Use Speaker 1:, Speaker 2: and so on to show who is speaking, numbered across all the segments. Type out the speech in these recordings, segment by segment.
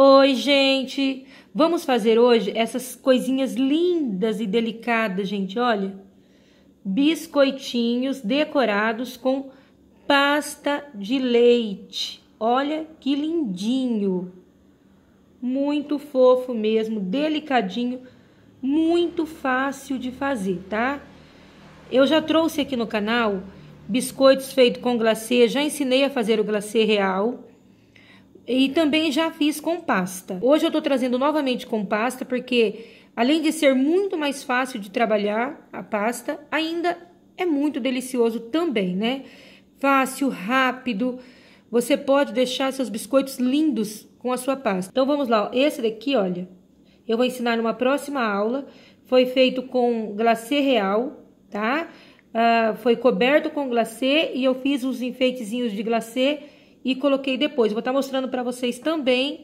Speaker 1: Oi, gente! Vamos fazer hoje essas coisinhas lindas e delicadas, gente. Olha, biscoitinhos decorados com pasta de leite. Olha que lindinho! Muito fofo mesmo, delicadinho, muito fácil de fazer, tá? Eu já trouxe aqui no canal biscoitos feitos com glacê, já ensinei a fazer o glacê real. E também já fiz com pasta. Hoje eu estou trazendo novamente com pasta porque, além de ser muito mais fácil de trabalhar a pasta, ainda é muito delicioso também, né? Fácil, rápido. Você pode deixar seus biscoitos lindos com a sua pasta. Então vamos lá, esse daqui, olha, eu vou ensinar numa próxima aula. Foi feito com glacê real, tá? Uh, foi coberto com glacê e eu fiz os enfeitezinhos de glacê e coloquei depois. Vou estar tá mostrando para vocês também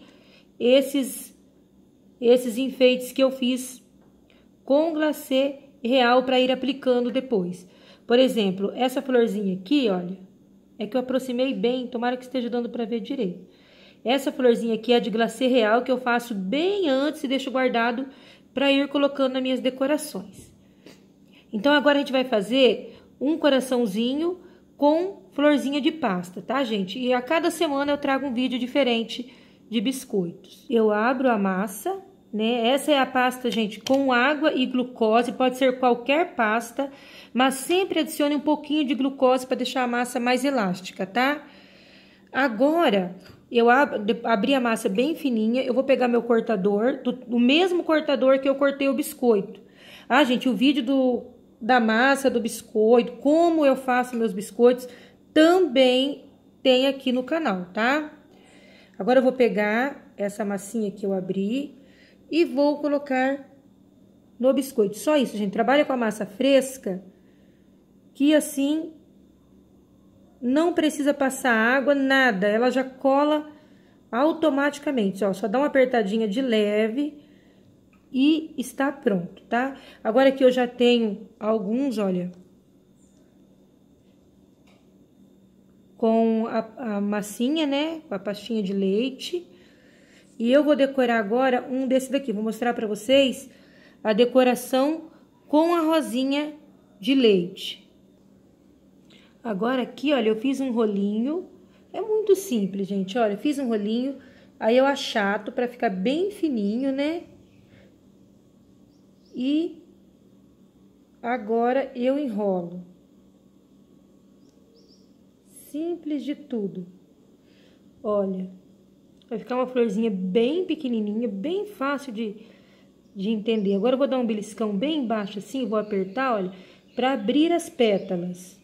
Speaker 1: esses, esses enfeites que eu fiz com glacê real para ir aplicando depois. Por exemplo, essa florzinha aqui, olha, é que eu aproximei bem, tomara que esteja dando para ver direito. Essa florzinha aqui é de glacê real que eu faço bem antes e deixo guardado para ir colocando nas minhas decorações. Então agora a gente vai fazer um coraçãozinho com florzinha de pasta, tá, gente? E a cada semana eu trago um vídeo diferente de biscoitos. Eu abro a massa, né? Essa é a pasta, gente, com água e glucose, pode ser qualquer pasta, mas sempre adicione um pouquinho de glucose para deixar a massa mais elástica, tá? Agora, eu abro, abri a massa bem fininha, eu vou pegar meu cortador, do, do mesmo cortador que eu cortei o biscoito. Ah, gente, o vídeo do da massa do biscoito, como eu faço meus biscoitos, também tem aqui no canal, tá? Agora eu vou pegar essa massinha que eu abri e vou colocar no biscoito. Só isso, gente. Trabalha com a massa fresca, que assim não precisa passar água, nada. Ela já cola automaticamente, ó. Só dá uma apertadinha de leve e está pronto, tá? Agora que eu já tenho alguns, olha, com a, a massinha, né, com a pastinha de leite, e eu vou decorar agora um desse daqui, vou mostrar para vocês a decoração com a rosinha de leite. Agora aqui, olha, eu fiz um rolinho, é muito simples, gente, olha, fiz um rolinho, aí eu achato para ficar bem fininho, né, e agora eu enrolo. Simples de tudo. Olha, vai ficar uma florzinha bem pequenininha, bem fácil de, de entender. Agora eu vou dar um beliscão bem baixo assim, vou apertar, olha, para abrir as pétalas,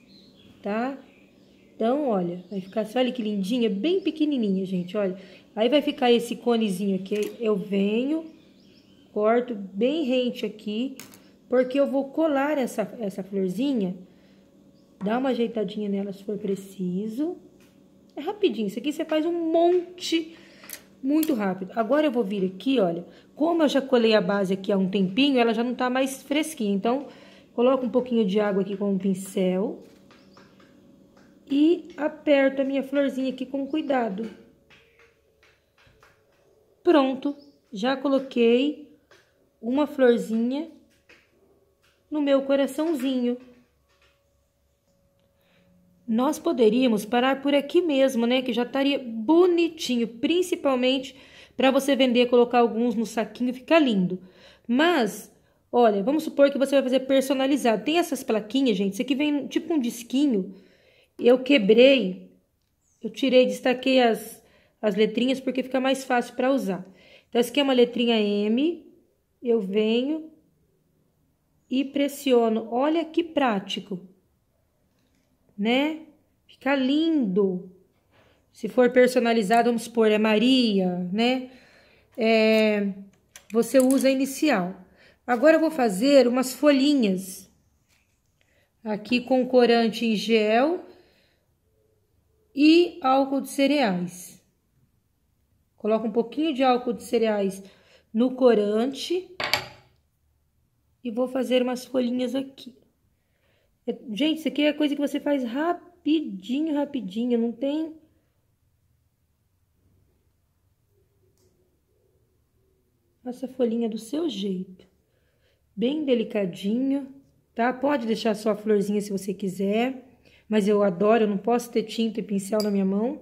Speaker 1: tá? Então, olha, vai ficar assim, olha que lindinha, bem pequenininha, gente, olha. Aí vai ficar esse conezinho aqui, eu venho corto bem rente aqui, porque eu vou colar essa, essa florzinha. Dá uma ajeitadinha nela se for preciso. É rapidinho, isso aqui você faz um monte muito rápido. Agora eu vou vir aqui, olha, como eu já colei a base aqui há um tempinho, ela já não tá mais fresquinha. Então, coloco um pouquinho de água aqui com um pincel e aperto a minha florzinha aqui com cuidado. Pronto, já coloquei uma florzinha no meu coraçãozinho. Nós poderíamos parar por aqui mesmo, né? Que já estaria bonitinho, principalmente para você vender, colocar alguns no saquinho, fica lindo. Mas, olha, vamos supor que você vai fazer personalizado. Tem essas plaquinhas, gente. Isso aqui vem tipo um disquinho. Eu quebrei, eu tirei, destaquei as, as letrinhas porque fica mais fácil para usar. Então, essa aqui é uma letrinha M, eu venho e pressiono. Olha que prático, né? Fica lindo. Se for personalizado, vamos supor, é Maria, né? É, você usa a inicial. Agora eu vou fazer umas folhinhas. Aqui com corante em gel e álcool de cereais. Coloca um pouquinho de álcool de cereais no corante e vou fazer umas folhinhas aqui. É, gente, isso aqui é coisa que você faz rapidinho, rapidinho, não tem... Essa folhinha do seu jeito, bem delicadinho, tá? Pode deixar só a florzinha se você quiser, mas eu adoro, eu não posso ter tinta e pincel na minha mão.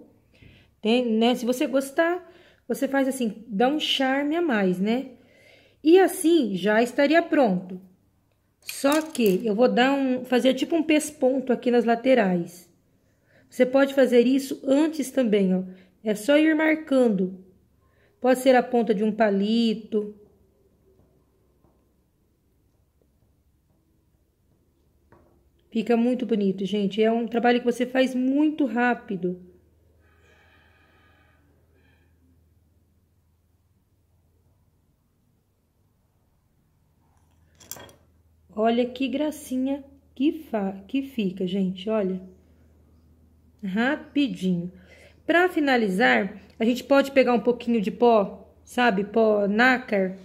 Speaker 1: Tem, né? Se você gostar, você faz assim, dá um charme a mais, né? E assim já estaria pronto. Só que eu vou dar um, fazer tipo um pesponto aqui nas laterais. Você pode fazer isso antes também, ó. É só ir marcando. Pode ser a ponta de um palito. Fica muito bonito, gente. É um trabalho que você faz muito rápido. Olha que gracinha que, fa que fica, gente, olha. Rapidinho. Para finalizar, a gente pode pegar um pouquinho de pó, sabe? Pó nácar,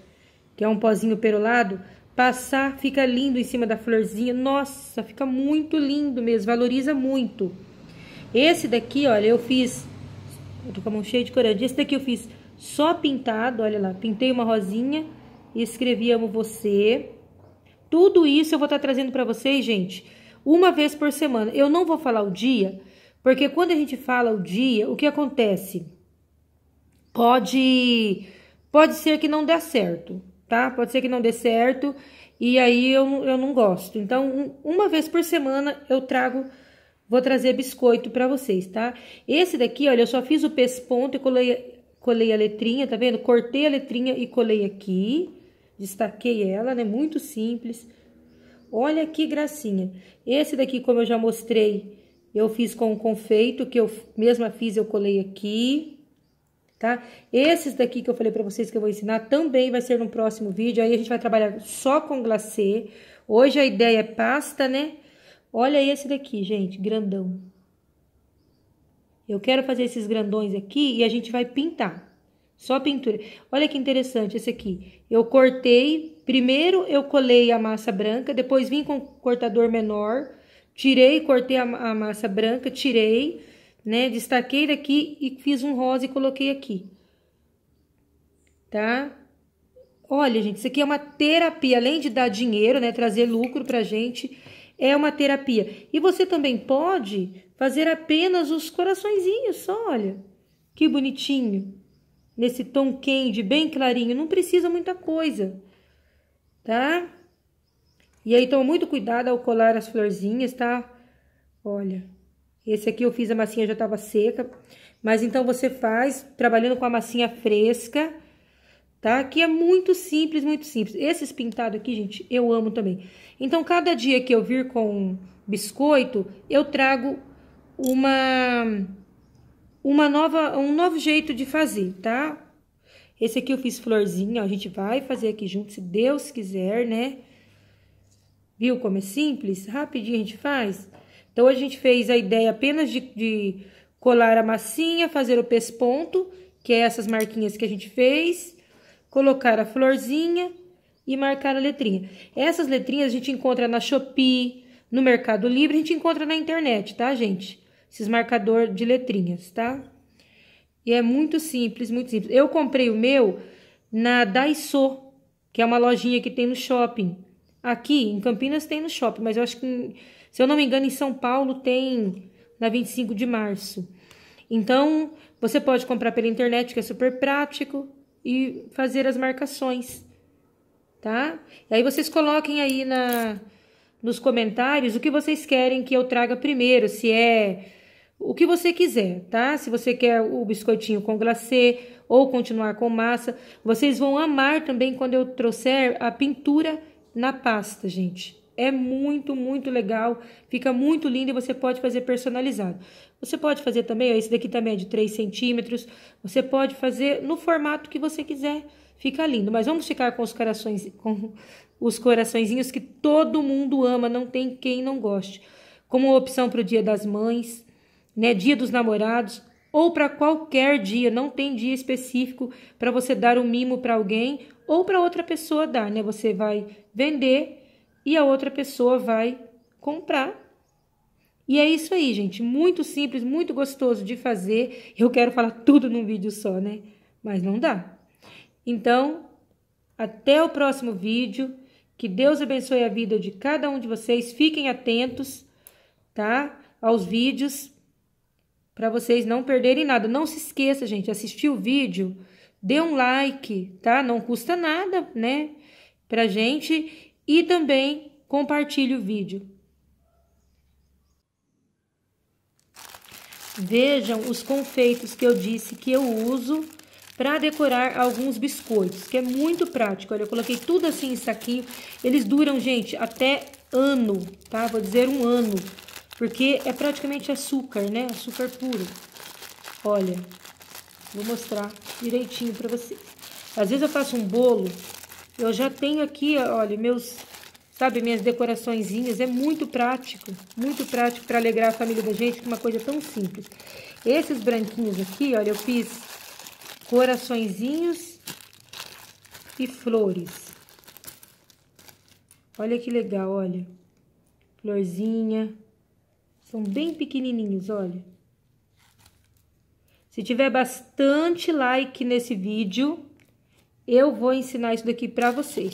Speaker 1: que é um pozinho perolado, passar, fica lindo em cima da florzinha. Nossa, fica muito lindo mesmo, valoriza muito. Esse daqui, olha, eu fiz... Eu tô com a mão cheia de corante. Esse daqui eu fiz só pintado, olha lá. Pintei uma rosinha e escrevi amo você. Tudo isso eu vou estar trazendo para vocês, gente, uma vez por semana. Eu não vou falar o dia, porque quando a gente fala o dia, o que acontece? Pode pode ser que não dê certo, tá? Pode ser que não dê certo e aí eu, eu não gosto. Então, uma vez por semana eu trago vou trazer biscoito para vocês, tá? Esse daqui, olha, eu só fiz o pesponto e colei colei a letrinha, tá vendo? Cortei a letrinha e colei aqui. Destaquei ela, né? Muito simples. Olha que gracinha. Esse daqui, como eu já mostrei, eu fiz com o confeito, que eu mesma fiz, eu colei aqui, tá? Esses daqui que eu falei pra vocês que eu vou ensinar também vai ser no próximo vídeo. Aí a gente vai trabalhar só com glacê. Hoje a ideia é pasta, né? Olha esse daqui, gente, grandão. Eu quero fazer esses grandões aqui e a gente vai pintar. Só pintura. Olha que interessante esse aqui. Eu cortei, primeiro eu colei a massa branca, depois vim com o cortador menor, tirei, cortei a, a massa branca, tirei, né? Destaquei daqui e fiz um rosa e coloquei aqui. Tá? Olha, gente, isso aqui é uma terapia, além de dar dinheiro, né, trazer lucro pra gente, é uma terapia. E você também pode fazer apenas os coraçõezinhos, só olha. Que bonitinho nesse tom quente, bem clarinho, não precisa muita coisa, tá? E aí, toma muito cuidado ao colar as florzinhas, tá? Olha, esse aqui eu fiz, a massinha já tava seca, mas então você faz trabalhando com a massinha fresca, tá? Que é muito simples, muito simples. Esses pintados aqui, gente, eu amo também. Então, cada dia que eu vir com biscoito, eu trago uma uma nova, um novo jeito de fazer, tá? Esse aqui eu fiz florzinha, ó, a gente vai fazer aqui junto, se Deus quiser, né? Viu como é simples? Rapidinho a gente faz. Então, a gente fez a ideia apenas de, de colar a massinha, fazer o pesponto, que é essas marquinhas que a gente fez, colocar a florzinha e marcar a letrinha. Essas letrinhas a gente encontra na Shopee, no Mercado Livre, a gente encontra na internet, tá, gente? esses marcador de letrinhas, tá? E é muito simples, muito simples. Eu comprei o meu na Daiso, que é uma lojinha que tem no shopping. Aqui em Campinas tem no shopping, mas eu acho que, se eu não me engano, em São Paulo tem na 25 de março. Então, você pode comprar pela internet, que é super prático, e fazer as marcações, tá? E aí vocês coloquem aí na, nos comentários o que vocês querem que eu traga primeiro, se é o que você quiser, tá? Se você quer o biscoitinho com glacê ou continuar com massa, vocês vão amar também quando eu trouxer a pintura na pasta, gente. É muito, muito legal, fica muito lindo e você pode fazer personalizado. Você pode fazer também, ó, esse daqui também é de 3 centímetros, você pode fazer no formato que você quiser, fica lindo. Mas vamos ficar com os corações, com os coraçõezinhos que todo mundo ama, não tem quem não goste. Como opção para o Dia das Mães, né, Dia dos Namorados, ou para qualquer dia, não tem dia específico para você dar um mimo para alguém ou para outra pessoa dar, né? Você vai vender e a outra pessoa vai comprar. E é isso aí, gente, muito simples, muito gostoso de fazer. Eu quero falar tudo num vídeo só, né? Mas não dá. Então, até o próximo vídeo. Que Deus abençoe a vida de cada um de vocês. Fiquem atentos, tá? Aos vídeos para vocês não perderem nada. Não se esqueça, gente, assistir o vídeo, dê um like, tá? Não custa nada, né? Pra gente e também compartilhe o vídeo. Vejam os confeitos que eu disse que eu uso para decorar alguns biscoitos, que é muito prático. Olha, eu coloquei tudo assim em saquinho. Eles duram, gente, até ano, tá? Vou dizer um ano porque é praticamente açúcar, né? Açúcar puro. Olha, vou mostrar direitinho para vocês. Às vezes eu faço um bolo, eu já tenho aqui, olha, meus, sabe, minhas decoraçõezinhas. É muito prático, muito prático para alegrar a família da gente com uma coisa tão simples. Esses branquinhos aqui, olha, eu fiz coraçõezinhos e flores. Olha que legal, olha. Florzinha. São bem pequenininhos, olha. Se tiver bastante like nesse vídeo, eu vou ensinar isso daqui para vocês.